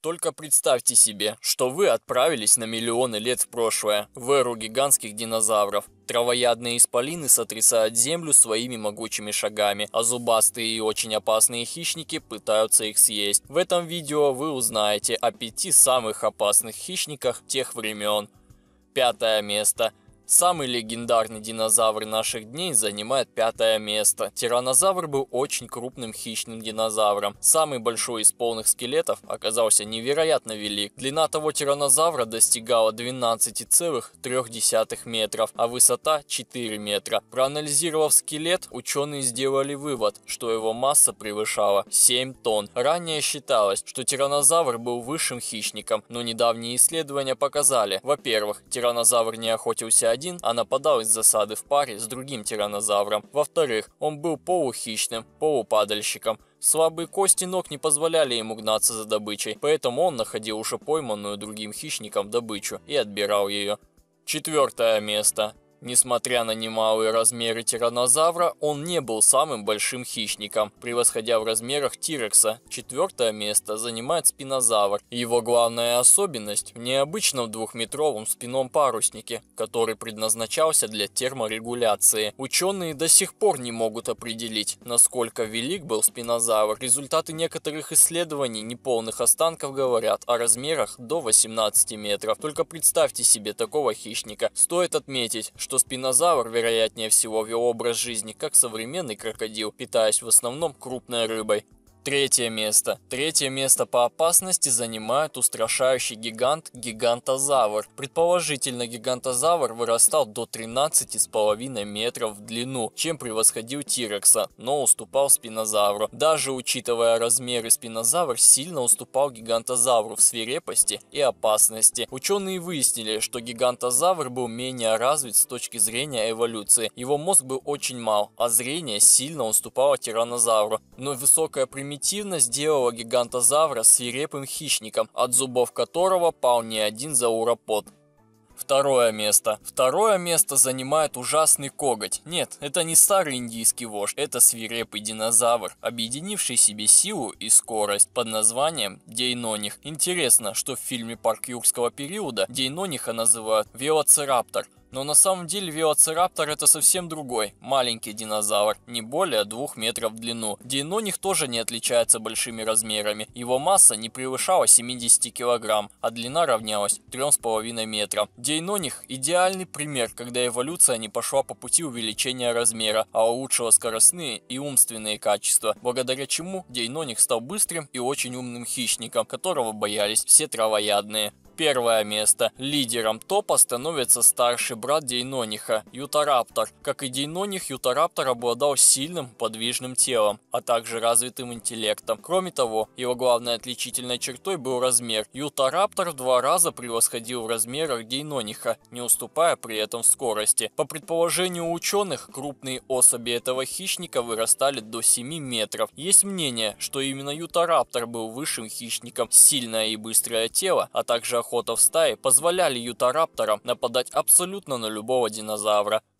Только представьте себе, что вы отправились на миллионы лет в прошлое, в эру гигантских динозавров. Травоядные исполины сотрясают землю своими могучими шагами, а зубастые и очень опасные хищники пытаются их съесть. В этом видео вы узнаете о пяти самых опасных хищниках тех времен. Пятое место – Самый легендарный динозавр наших дней занимает пятое место. Тиранозавр был очень крупным хищным динозавром. Самый большой из полных скелетов оказался невероятно велик. Длина того тиранозавра достигала 12,3 метров, а высота 4 метра. Проанализировав скелет, ученые сделали вывод, что его масса превышала 7 тонн. Ранее считалось, что тиранозавр был высшим хищником, но недавние исследования показали, во-первых, тиранозавр не охотился один, а нападал из засады в паре с другим тиранозавром. Во-вторых, он был полухищным, полупадальщиком. Слабые кости ног не позволяли ему гнаться за добычей, поэтому он находил уже пойманную другим хищником добычу и отбирал ее. Четвертое место. Несмотря на немалые размеры тиранозавра, он не был самым большим хищником, превосходя в размерах Тирекса. Четвертое место занимает спинозавр. Его главная особенность – в необычном двухметровом спином паруснике, который предназначался для терморегуляции. Ученые до сих пор не могут определить, насколько велик был спинозавр. Результаты некоторых исследований неполных останков говорят о размерах до 18 метров. Только представьте себе такого хищника. Стоит отметить, что что спинозавр, вероятнее всего, вел образ жизни как современный крокодил, питаясь в основном крупной рыбой. Третье место. Третье место по опасности занимает устрашающий гигант гигантозавр. Предположительно, гигантозавр вырастал до 13,5 метров в длину, чем превосходил Тирекса, но уступал спинозавру. Даже учитывая размеры спинозавр сильно уступал гигантозавру в свирепости и опасности. Ученые выяснили, что гигантозавр был менее развит с точки зрения эволюции. Его мозг был очень мал, а зрение сильно уступало тиранозавру, но высокая примитивность примитивно сделала гигантозавра свирепым хищником, от зубов которого пал не один зауропод. Второе место. Второе место занимает ужасный коготь. Нет, это не старый индийский вождь, это свирепый динозавр, объединивший себе силу и скорость под названием Дейноних. Интересно, что в фильме парк юрского периода Дейнониха называют велоцираптор. Но на самом деле велоцираптор это совсем другой, маленький динозавр, не более 2 метров в длину. Дейноних тоже не отличается большими размерами, его масса не превышала 70 килограмм, а длина равнялась 3,5 метра. Дейноних идеальный пример, когда эволюция не пошла по пути увеличения размера, а улучшила скоростные и умственные качества, благодаря чему Дейноних стал быстрым и очень умным хищником, которого боялись все травоядные первое место. Лидером топа становится старший брат Дейнониха, Ютараптор. Как и Дейноних, Ютараптор обладал сильным подвижным телом, а также развитым интеллектом. Кроме того, его главной отличительной чертой был размер. Ютараптор в два раза превосходил в размерах Дейнониха, не уступая при этом скорости. По предположению ученых, крупные особи этого хищника вырастали до 7 метров. Есть мнение, что именно Ютараптор был высшим хищником. Сильное и быстрое тело, а также охота в стае позволяли ютарапторам нападать абсолютно на любого динозавра –